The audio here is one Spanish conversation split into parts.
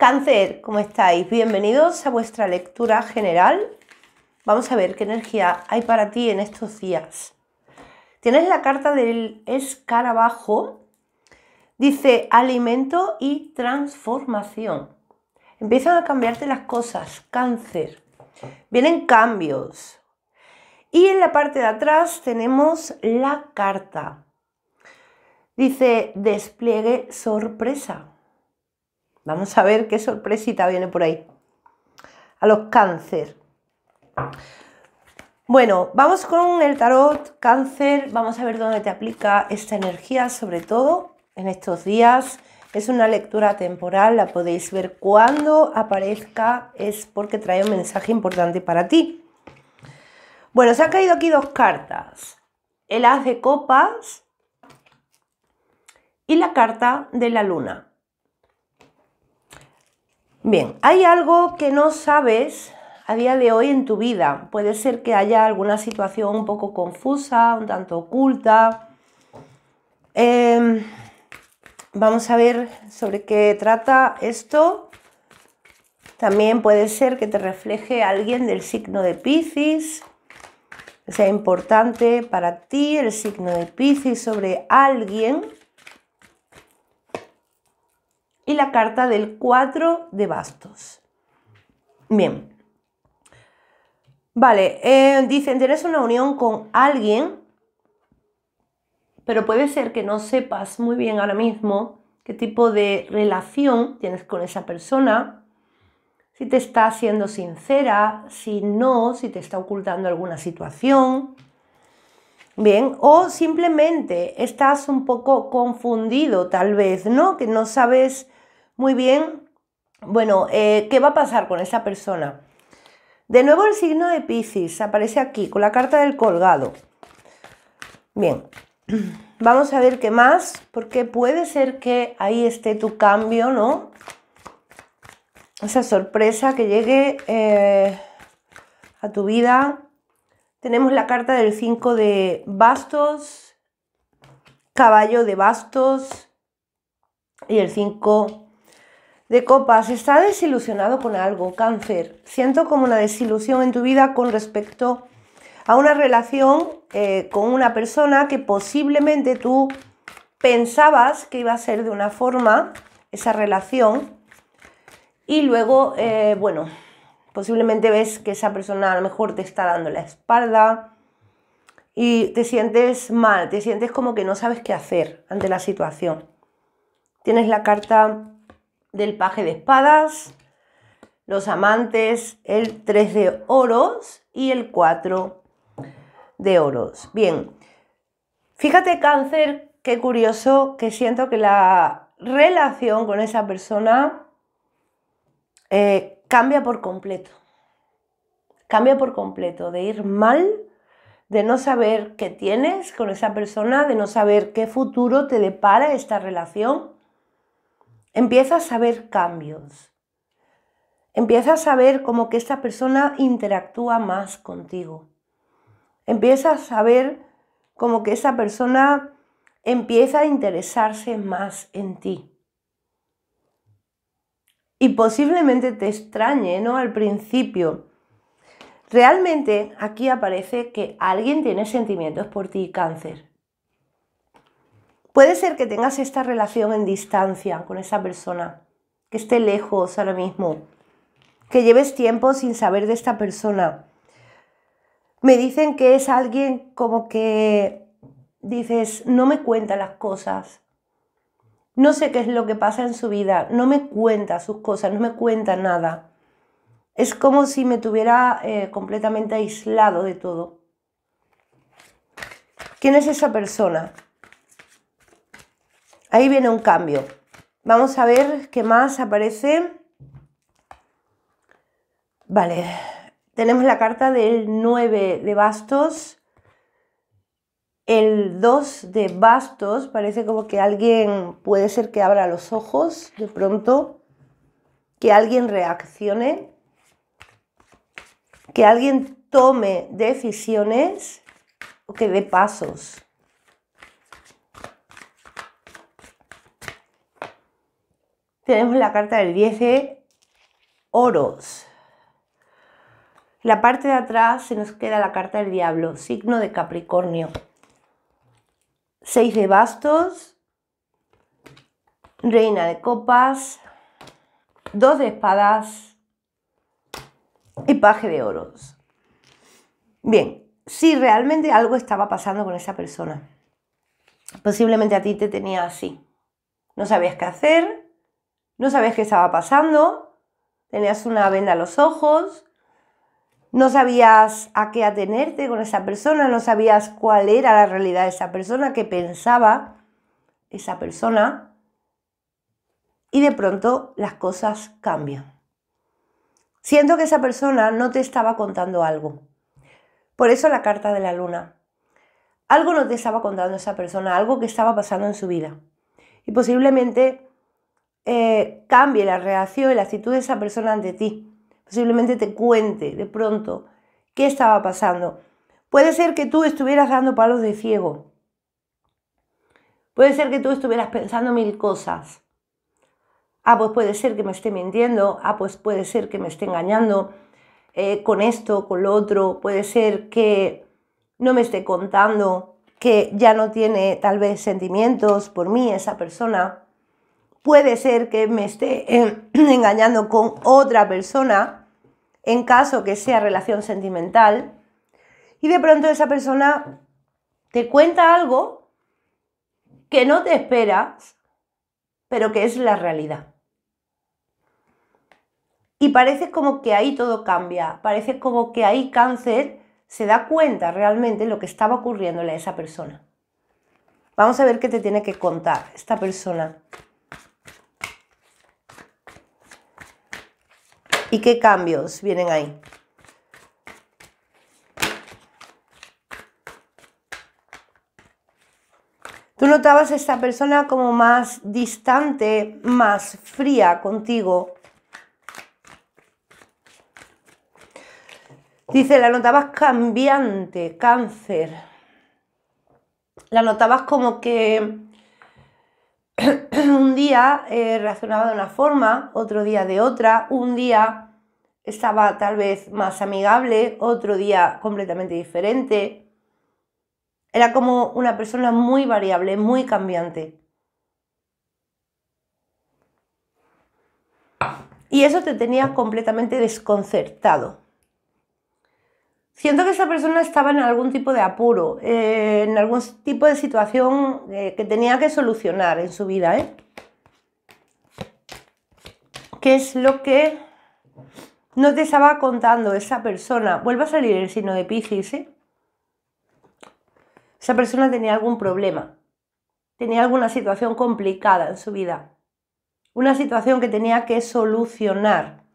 Cáncer, ¿cómo estáis? Bienvenidos a vuestra lectura general. Vamos a ver qué energía hay para ti en estos días. Tienes la carta del escarabajo. Dice alimento y transformación. Empiezan a cambiarte las cosas, cáncer. Vienen cambios. Y en la parte de atrás tenemos la carta. Dice despliegue sorpresa. Vamos a ver qué sorpresita viene por ahí. A los cáncer. Bueno, vamos con el tarot cáncer. Vamos a ver dónde te aplica esta energía, sobre todo en estos días. Es una lectura temporal, la podéis ver cuando aparezca, es porque trae un mensaje importante para ti. Bueno, se han caído aquí dos cartas. El haz de copas y la carta de la luna. Bien, hay algo que no sabes a día de hoy en tu vida. Puede ser que haya alguna situación un poco confusa, un tanto oculta. Em, vamos a ver sobre qué trata esto. También puede ser que te refleje alguien del signo de Pisces, sea importante para ti el signo de Pisces sobre alguien y la carta del 4 de bastos. Bien. Vale, eh, dicen, tienes una unión con alguien, pero puede ser que no sepas muy bien ahora mismo qué tipo de relación tienes con esa persona, si te está siendo sincera, si no, si te está ocultando alguna situación. Bien, o simplemente estás un poco confundido tal vez, ¿no? Que no sabes muy bien, bueno, eh, ¿qué va a pasar con esa persona? De nuevo el signo de Pisces aparece aquí con la carta del colgado. Bien, vamos a ver qué más, porque puede ser que ahí esté tu cambio, ¿no? Esa sorpresa que llegue eh, a tu vida. Tenemos la carta del 5 de bastos, caballo de bastos y el 5 de copas, está desilusionado con algo, cáncer. Siento como una desilusión en tu vida con respecto a una relación eh, con una persona que posiblemente tú pensabas que iba a ser de una forma esa relación y luego, eh, bueno, posiblemente ves que esa persona a lo mejor te está dando la espalda y te sientes mal, te sientes como que no sabes qué hacer ante la situación. Tienes la carta del paje de espadas, los amantes, el 3 de oros y el 4 de oros. Bien, fíjate cáncer, qué curioso que siento que la relación con esa persona eh, cambia por completo. Cambia por completo de ir mal, de no saber qué tienes con esa persona, de no saber qué futuro te depara esta relación empiezas a ver cambios. Empiezas a ver como que esta persona interactúa más contigo. Empiezas a ver como que esa persona empieza a interesarse más en ti. Y posiblemente te extrañe, ¿no? Al principio. Realmente aquí aparece que alguien tiene sentimientos por ti, cáncer. Puede ser que tengas esta relación en distancia con esa persona, que esté lejos ahora mismo, que lleves tiempo sin saber de esta persona. Me dicen que es alguien como que dices, no me cuenta las cosas, no sé qué es lo que pasa en su vida, no me cuenta sus cosas, no me cuenta nada. Es como si me tuviera eh, completamente aislado de todo. ¿Quién es esa persona? Ahí viene un cambio. Vamos a ver qué más aparece. Vale, tenemos la carta del 9 de bastos. El 2 de bastos, parece como que alguien puede ser que abra los ojos de pronto, que alguien reaccione, que alguien tome decisiones o que dé pasos. tenemos la carta del 10 de oros. La parte de atrás se nos queda la carta del diablo, signo de Capricornio. 6 de bastos, reina de copas, 2 de espadas y paje de oros. Bien, si realmente algo estaba pasando con esa persona, posiblemente a ti te tenía así. No sabías qué hacer, no sabías qué estaba pasando, tenías una venda a los ojos, no sabías a qué atenerte con esa persona, no sabías cuál era la realidad de esa persona, qué pensaba esa persona. Y de pronto las cosas cambian. Siento que esa persona no te estaba contando algo. Por eso la carta de la luna. Algo no te estaba contando esa persona, algo que estaba pasando en su vida. Y posiblemente eh, cambie la reacción y la actitud de esa persona ante ti. Posiblemente te cuente de pronto qué estaba pasando. Puede ser que tú estuvieras dando palos de ciego. Puede ser que tú estuvieras pensando mil cosas. Ah, pues puede ser que me esté mintiendo. Ah, pues puede ser que me esté engañando eh, con esto, con lo otro. Puede ser que no me esté contando, que ya no tiene tal vez sentimientos por mí esa persona puede ser que me esté em, engañando con otra persona, en caso que sea relación sentimental, y de pronto esa persona te cuenta algo que no te esperas, pero que es la realidad. Y parece como que ahí todo cambia, parece como que ahí cáncer se da cuenta realmente lo que estaba ocurriéndole a esa persona. Vamos a ver qué te tiene que contar esta persona. ¿Y qué cambios vienen ahí? Tú notabas a esta persona como más distante, más fría contigo. Dice, la notabas cambiante, cáncer. La notabas como que un día eh, reaccionaba de una forma, otro día de otra, un día estaba tal vez más amigable, otro día completamente diferente. Era como una persona muy variable, muy cambiante. Y eso te tenía completamente desconcertado. Siento que esa persona estaba en algún tipo de apuro, eh, en algún tipo de situación eh, que tenía que solucionar en su vida. ¿eh? ¿Qué es lo que no te estaba contando esa persona? Vuelva a salir el signo de Piscis. ¿eh? Esa persona tenía algún problema, tenía alguna situación complicada en su vida, una situación que tenía que solucionar.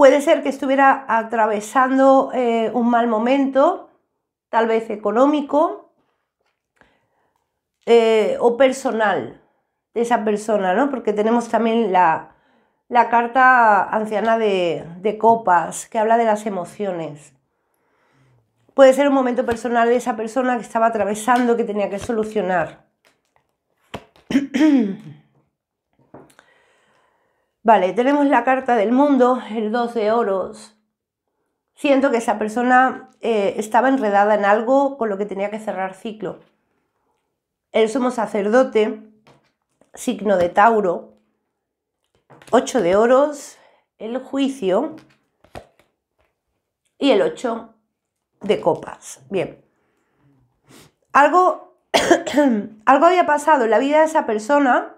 Puede ser que estuviera atravesando eh, un mal momento, tal vez económico eh, o personal de esa persona, ¿no? Porque tenemos también la, carta anciana de, de copas que habla de las emociones. Puede ser un momento personal de esa persona que estaba atravesando, que tenía que solucionar. Vale, tenemos la carta del mundo, el 2 de oros. Siento que esa persona eh, estaba enredada en algo con lo que tenía que cerrar ciclo. El sumo sacerdote, signo de Tauro, 8 de oros, el juicio y el 8 de copas. Bien. Algo, algo había pasado en la vida de esa persona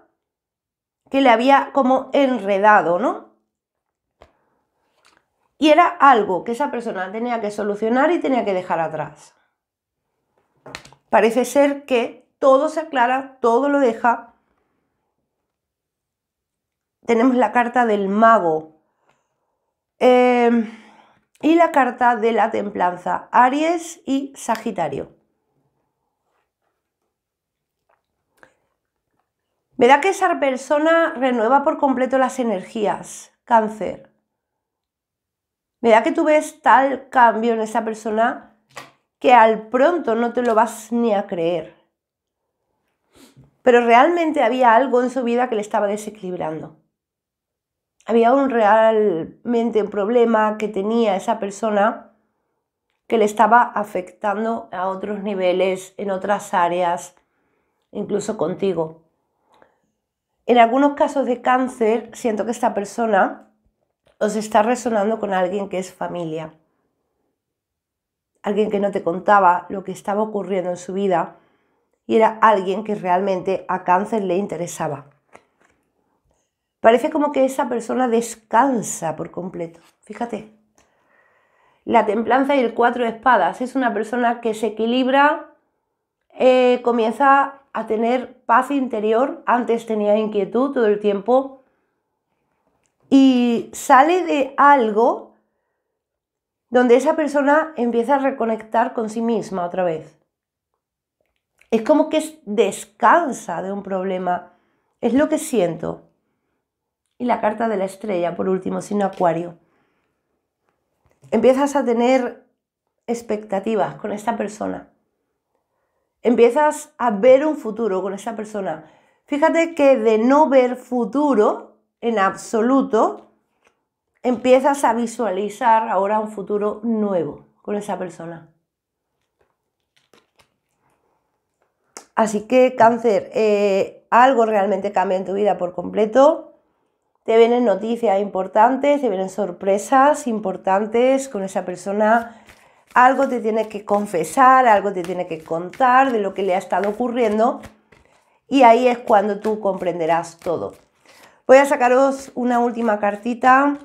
que le había como enredado, ¿no? Y era algo que esa persona tenía que solucionar y tenía que dejar atrás. Parece ser que todo se aclara, todo lo deja. Tenemos la carta del mago eh, y la carta de la templanza, Aries y Sagitario. Me da que esa persona renueva por completo las energías. Cáncer. Me da que tú ves tal cambio en esa persona que al pronto no te lo vas ni a creer. Pero realmente había algo en su vida que le estaba desequilibrando. Había un realmente problema que tenía esa persona que le estaba afectando a otros niveles, en otras áreas, incluso contigo. En algunos casos de cáncer siento que esta persona os está resonando con alguien que es familia, alguien que no te contaba lo que estaba ocurriendo en su vida y era alguien que realmente a cáncer le interesaba. Parece como que esa persona descansa por completo. Fíjate. La templanza y el cuatro de espadas es una persona que se equilibra, eh, comienza a tener paz interior. Antes tenía inquietud todo el tiempo. Y sale de algo donde esa persona empieza a reconectar con sí misma otra vez. Es como que descansa de un problema. Es lo que siento. Y la carta de la estrella, por último, sino acuario. Empiezas a tener expectativas con esta persona empiezas a ver un futuro con esa persona. Fíjate que de no ver futuro en absoluto, empiezas a visualizar ahora un futuro nuevo con esa persona. Así que cáncer, eh, algo realmente cambia en tu vida por completo. Te vienen noticias importantes, te vienen sorpresas importantes con esa persona algo te tiene que confesar, algo te tiene que contar de lo que le ha estado ocurriendo y ahí es cuando tú comprenderás todo. Voy a sacaros una última cartita,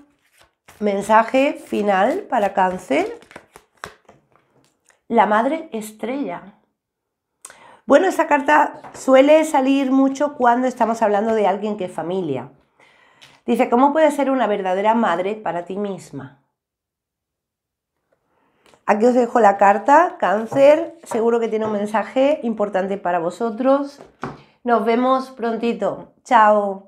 mensaje final para cáncer. La madre estrella. Bueno, esa carta suele salir mucho cuando estamos hablando de alguien que es familia. Dice, ¿cómo puedes ser una verdadera madre para ti misma? Aquí os dejo la carta, cáncer, seguro que tiene un mensaje importante para vosotros. Nos vemos prontito. Chao.